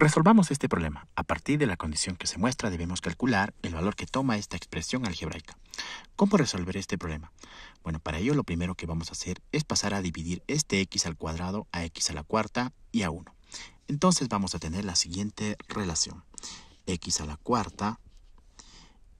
Resolvamos este problema. A partir de la condición que se muestra debemos calcular el valor que toma esta expresión algebraica. ¿Cómo resolver este problema? Bueno, para ello lo primero que vamos a hacer es pasar a dividir este x al cuadrado a x a la cuarta y a 1. Entonces vamos a tener la siguiente relación. x a la cuarta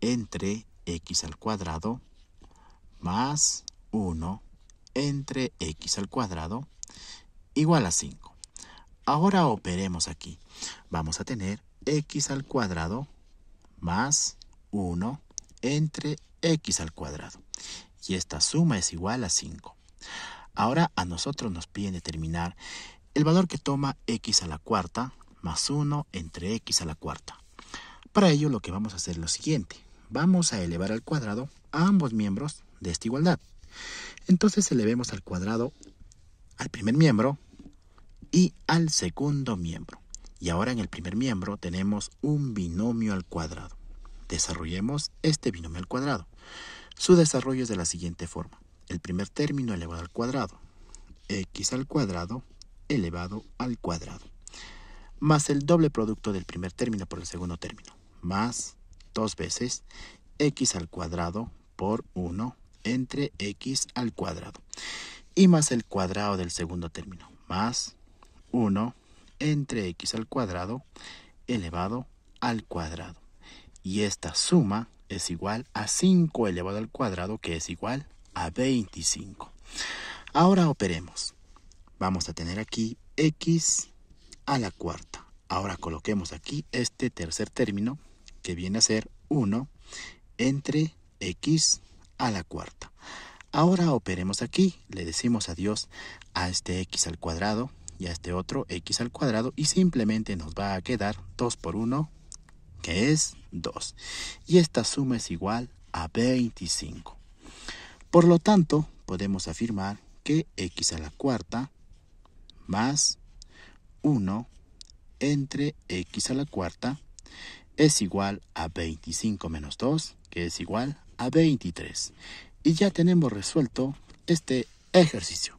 entre x al cuadrado más 1 entre x al cuadrado igual a 5. Ahora operemos aquí. Vamos a tener x al cuadrado más 1 entre x al cuadrado. Y esta suma es igual a 5. Ahora a nosotros nos piden determinar el valor que toma x a la cuarta más 1 entre x a la cuarta. Para ello lo que vamos a hacer es lo siguiente. Vamos a elevar al cuadrado a ambos miembros de esta igualdad. Entonces elevemos al cuadrado al primer miembro y al segundo miembro. Y ahora en el primer miembro tenemos un binomio al cuadrado. Desarrollemos este binomio al cuadrado. Su desarrollo es de la siguiente forma. El primer término elevado al cuadrado. x al cuadrado elevado al cuadrado. Más el doble producto del primer término por el segundo término. Más dos veces x al cuadrado por 1 entre x al cuadrado. Y más el cuadrado del segundo término. Más 1 entre x al cuadrado elevado al cuadrado. Y esta suma es igual a 5 elevado al cuadrado, que es igual a 25. Ahora operemos. Vamos a tener aquí x a la cuarta. Ahora coloquemos aquí este tercer término, que viene a ser 1 entre x a la cuarta. Ahora operemos aquí, le decimos adiós a este x al cuadrado, y a este otro x al cuadrado y simplemente nos va a quedar 2 por 1 que es 2 y esta suma es igual a 25 por lo tanto podemos afirmar que x a la cuarta más 1 entre x a la cuarta es igual a 25 menos 2 que es igual a 23 y ya tenemos resuelto este ejercicio